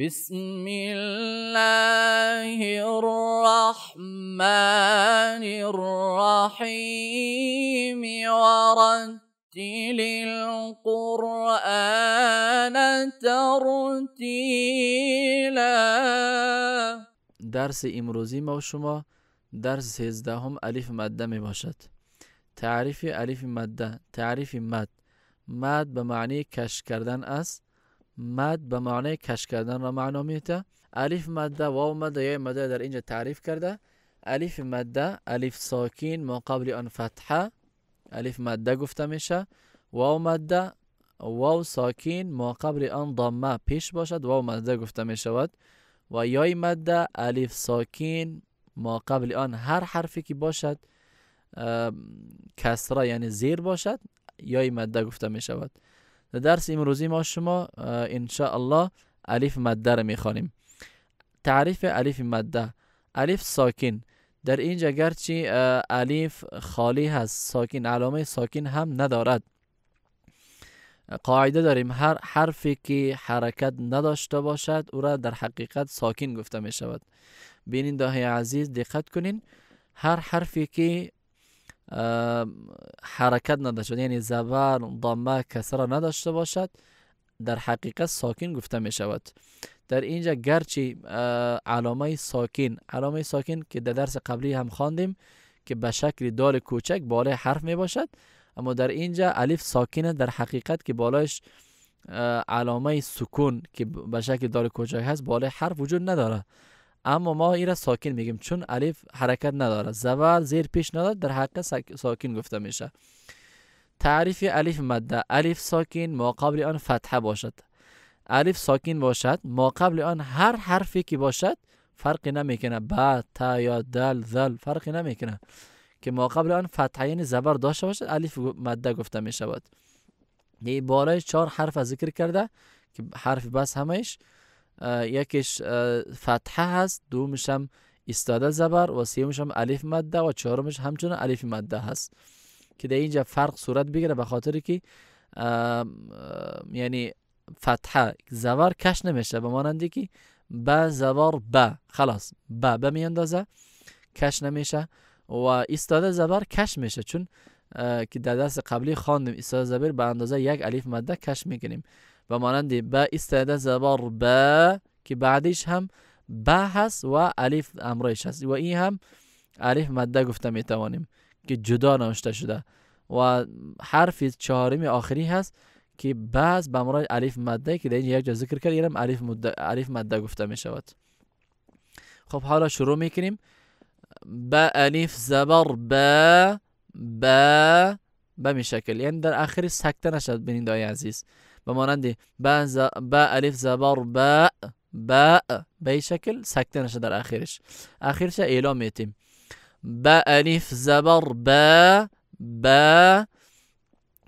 بسم الله الرحمن الرحیم ورتل القرآن ترتیلا درس امروزی ما و شما درس 13 هم الف مده می باشد تعریف الف مده تعریف مد مد به معنی کش کردن است مد به معنی کش کردن را معنا میده الف مده واو مده یا مده در اینجا تعریف کرده الف مده الف ساکین مقابل ان آن فتحه الف مده گفته میشه واو مده واو ساکین مقابل آن ضمه پیش باشد واو مده گفته می شود و یای مده الف ساکین مقابل ان آن هر حرفی که باشد کسره یعنی زیر باشد یای مده گفته می شود در درس امروزی ما شما ان الله الف مده رو میخوانیم تعریف الف مده الف ساکن در اینجا گرچه الف خالی هست ساکن علامه ساکن هم ندارد قاعده داریم هر حرفی که حرکت نداشته باشد او را در حقیقت ساکن گفته می شود داهی عزیز دقت کنین هر حرفی که حرکت نداشت یعنی زبر ضمه کسره نداشته باشد در حقیقت ساکن گفته می شود در اینجا گرچه علامه ساکن علامه ساکن که در درس قبلی هم خواندیم که به شکل دال کوچک بالای حرف می باشد اما در اینجا الف ساکنه در حقیقت که بالایش علامه سکون که به شکل دال کوچک هست بالای حرف وجود نداره اما ما این را ساکن میگیم چون الف حرکت نداره زبر زیر پیش نداره در حق ساکن گفته میشه تعریف علیف مده الف ساکن ما آن فتحه باشد علیف ساکن باشد ما آن هر حرفی که باشد فرقی نمیکنه با تا یا دل ذل فرقی نمیکنه که ما آن فتحه یعنی زبر داشته باشد الف مده گفته می شود بالای چهار حرف ذکر کرده که حرف بس همش یکش فتحه هست دومش هم استاده زبر و سیومش هم علیف مده و چهارمش همچنان علیف مده هست که در اینجا فرق صورت بگیره به خاطر که یعنی فتحه زبر کش نمیشه به مانندی که به زبر به خلاص ب به میاندازه کش نمیشه و استاده زبر کش میشه چون که در دست قبلی خواندیم استاده زبر به اندازه یک علیف مده کش میکنیم و مانند با استاده زبر با که بعدیش هم با هست و علیف امرش هست و این هم الف مده گفته میتوانیم که جدا نوشته شده و حرف چهارم آخری هست که بعض به امرای علیف مده که در اینجا یک جا ذکر کرد الف علیف مده گفته می شود خب حالا شروع میکنیم با علیف زبر با با به می شکل یعنی در آخر سکته نشد بینید آیه عزیز به مانند با, ز... با الف زبر با با به شکل سکته نشه در آخرش آخرش اعلام میتیم با الف زبر با با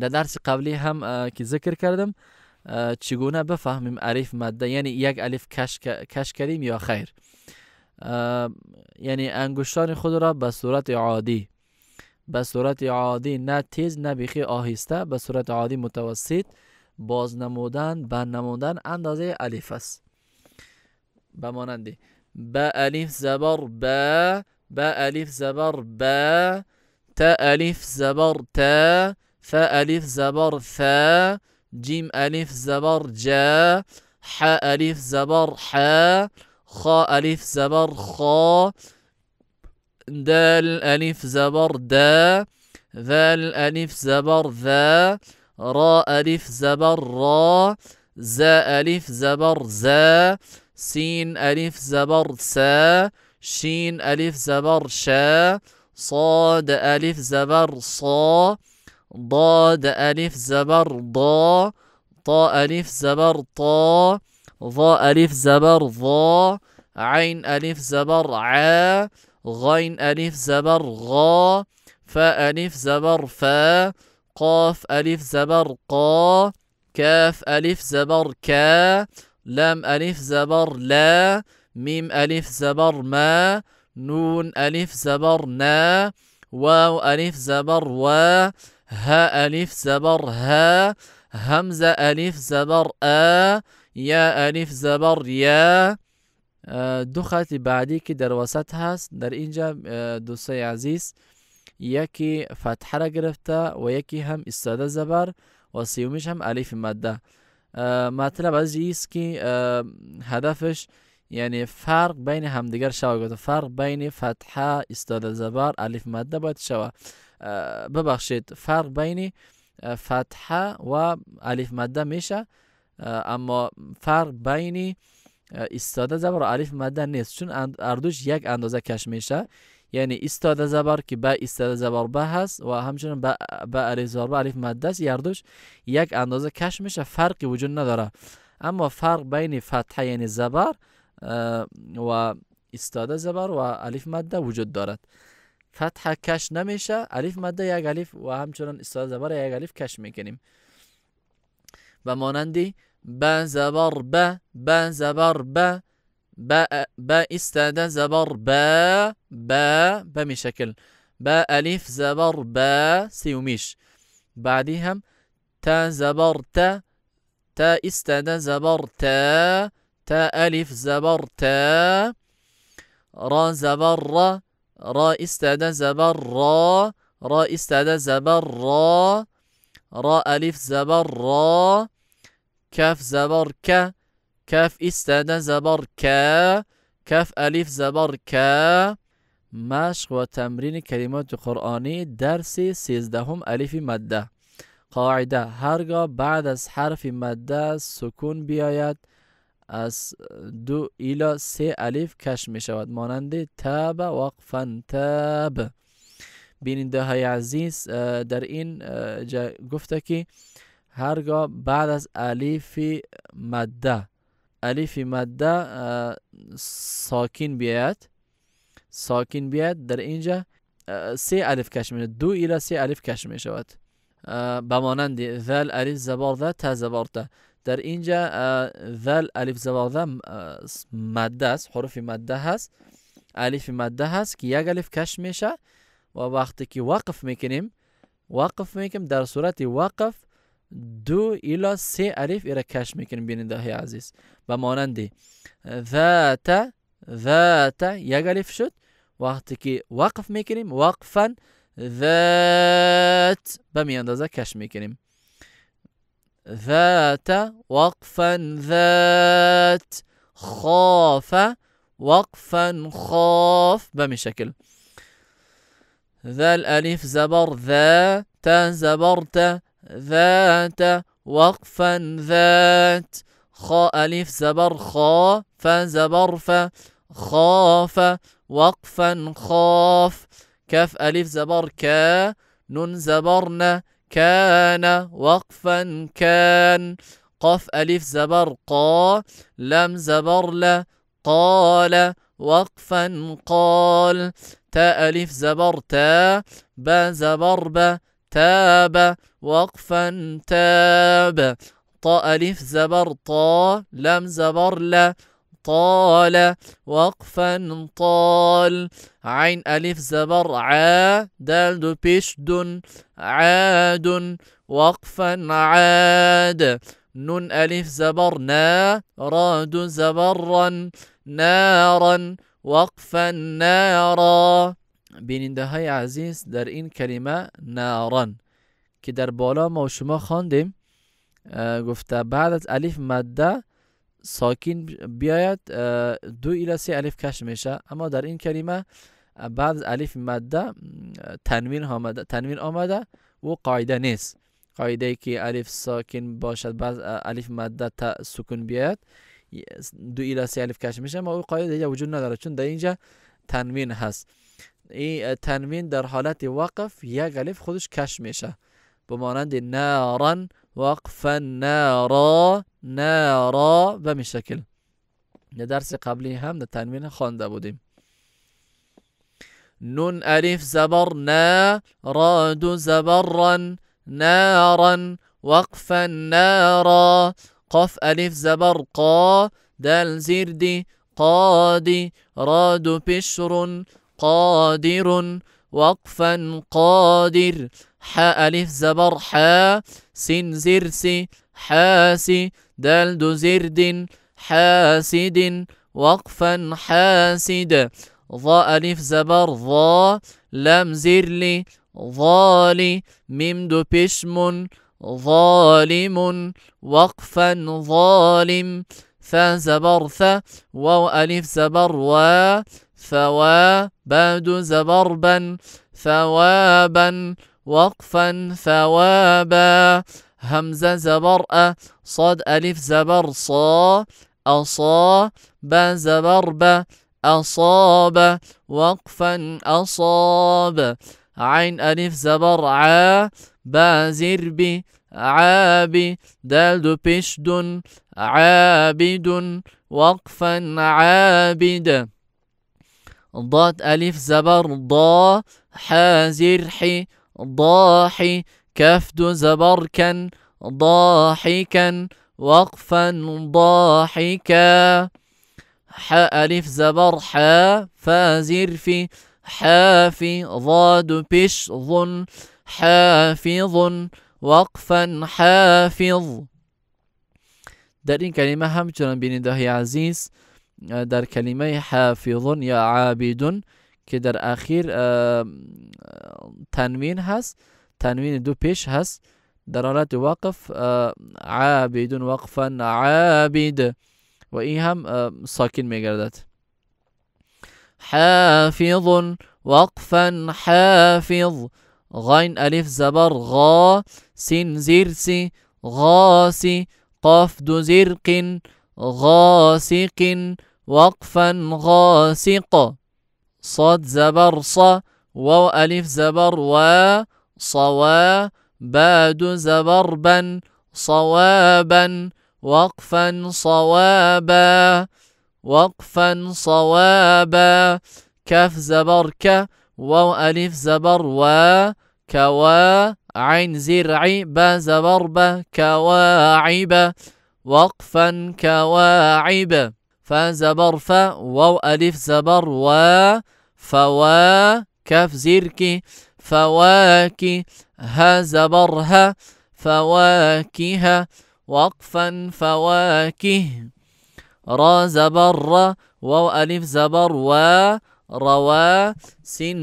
در درس قبلی هم که ذکر کردم چگونه بفهمیم الف ماده یعنی یک الف کش, کش کریم یا خیر یعنی انگشتان خود را به صورت عادی به صورت عادی نه تیز نه بیخی آهسته به صورت عادی متوسط باز نمودن بند نمودن اندازه الیف است به مانند با الف زبر با با الف زبر با تا الف زبر تا فا الف زبر فا جيم الف زبر جا ح الف زبر ح خاء الف زبر خا دال الف زبر دا ذال الف زبر ذا را ألف زبر را زا ألف زبر زا سين ألف زبر سا شين ألف زبر شا صاد ألف زبر صا ضاد ألف زبر ضا طا ألف زبر طا ظا ألف زبر ظا عين ألف زبر عا غين ألف زبر غا فا ألف زبر فا قاف ألف زبر قا كاف ألف زبر كا لام ألف زبر لا ميم ألف زبر ما نون ألف زبر نا واو ألف زبر وا ها ألف زبر ها همزة ألف زبر آ يا ألف زبر يا آه، دو خط بعدی که در وسط هست در اینجا آه، دوستای عزیز یکی فتح را گرفته و یکی هم استاده زبر و سیومیش هم علیف ئالیفی اه، مطلب از بەزی که اه، هدفش یعنی فرق بین همدیگر شوه گفت فرق بین فتحه استاده زبر علیف ماده باید شوه اه، ببخشید فرق بین فتحه و علیف ماده میشه اما فرق بین استاده زبر و علیف ماده نیست چون اردوش یک اندازه کش میشه یعنی استاده زبر که با استاده زبر به هست و همچنین با, با علیف زبر به الف ماده است یک اندازه کش میشه فرقی وجود نداره اما فرق بین فتحه یعنی زبر و ایستاده زبر و علیف ماده وجود دارد فتحه کش نمیشه الف ماده یک الف و همچنان استاده زبر یک الف کش میکنیم و مانندی ب زبر به به زبر به باء باء استاد زبر با با بمي شكل باء ألف زبر با سيوميش بعدهم تا زبر تا تا استاد زبر تا تا ألف زبر تا را زبر را را استاد زبر را را استاد زبر را را ألف زبر را كاف زبر ك كاف استاد زبر كا كاف ألف زبر كا مشق وتمرين كلمات قرآني درس سيزدهم ألف مادة قاعده هرگاه بعد از حرف مده سکون بیاید از دو إلى سه الف کش می شود مانند تاب وقفا تاب بیننده های عزیز اه، در این اه، گفته که هرگاه بعد از الف مده الف ماده ساکن بیاید ساکن بیاید در اینجا سه الف کش میشه دو الی سه الف کش می شود بمانند ذل الف زبارده تا زبارده در اینجا ذل الف زبارده ماده است ماده هست الف ماده هست که یک الف کش میشه و وقتی که وقف میکنیم وقف میکنیم در صورت وقف دو إلى سي ألف إلى كاش میکنیم بين های يا عزيز مانندی ذات ذات یک شد وقت كي وقف میکنیم وقفا ذات به می كاش کش ذات وقفا ذات خاف وقفا خاف بمي شكل ذا الألف زبر ذا تا زبرت ذات وقفا ذات خاء ألف زبر خا فزبر ف خاف وقفا خاف كف ألف زبر كا نون زبرنا كان وقفا كان قف ألف زبر قا لم زبر لا قال وقفا قال تاء ألف زبر تا با زبر با تاب وقفا تاب طاء ألف زبر طا لم زبر لا طال وقفا طال عين ألف زبر عا دال دو دن عاد وقفا عاد نون ألف زبر نا راد زبرا نارا وقفا نارا بیننده های عزیز در این کلمه نارن که در بالا ما شما خواندیم گفته بعد از الف مده ساکین بیاید دو الی سه الف کش میشه اما در این کلمه بعد از الف مده تنوین آمده تنوین آمده و قاعده نیست قاعده ای که الف ساکن باشد بعد الف مده تا سکون بیاید دو الی سه الف کش میشه اما او قاعده وجود نداره چون در اینجا تنوین هست این اه، تنوین در حالت وقف یک الف خودش کش میشه به مانند نارن وقف نارا نارا به می شکل در درس قبلی هم در تنوین خوانده بودیم نون الف زبر نا راد زبرا نارا وقفا نارا قف الف زبر قا دال زردي قادي راد بشر قادر وقفا قادر ح ألف زبر حا سين زرس حاس دال دو زرد حاسد وقفا حاسد ظ ألف زبر ظ لم زرلي ظالي ميم دو بشم ظالم وقفا ظالم ث زبر ث و ألف زبر و باد زبربا ثوابا وقفا ثوابا همزة زبر أ صاد ألف زبر صا أصا با زبر با أصاب وقفا أصاب عين ألف زبر ع با زرب عاب دال بشد عابد وقفا عابد ضاد ألف زبر ضا حازر حي ضاحي كفد زبر كن ضاحكا وقفا ضاحكا حاء ألف زبر حا فازر في حافي ضاد بش ظن حافظ وقفا حافظ دارين كلمة hamcuran بين دهي عزيز آه، در کلمه حافظون یا عابدون که در آخر آه، تنوین هست تنوین دو پیش هست در حالت وقف عابدون آه، وقفا عابد و این هم ساکن میگردد حافظ وقفا حافظ غين ألف زبر غا سين زرسي غاسي قاف دو زرق غاسق وقفا غاسق صاد زبر ص واو ألف زبر و صوا باد زبر بن صوابا وقفا صوابا وقفا صوابا كف زبر ك واو ألف زبر و كوا عين زرع ب زبر ب كواعب وقفا كواعب فزبر ف واو ألف زبر و فوا كف زركي فواكي ها زبرها فواكه وقفا فواكه را زبر واو ألف زبر و روا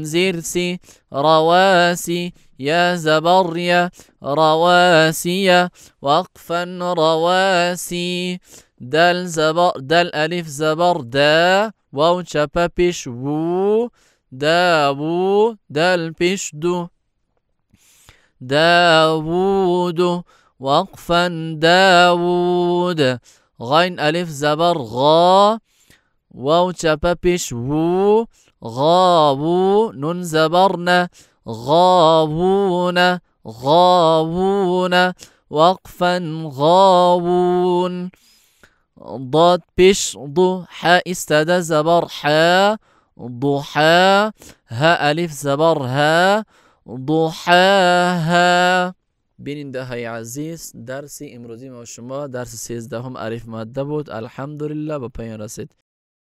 زيرسي رواسي يا زبريا رواسي وقفا رواسي دال زبر دال ألف زبر دا واو شابا بيش وو داو دال بيش دو داوود وقفا داوود غين ألف زبر غا واو تشابابيش وو غاوو نون زبرنا غابون غابون وقفا غابون ضاد بيش ضو حاء استدا زبر حا ضحى ها ألف زبر ها ضحاها بیننده های عزیز درس امروزی ما شما درس سیزدهم الف ماده بود الحمدلله به پایان رسید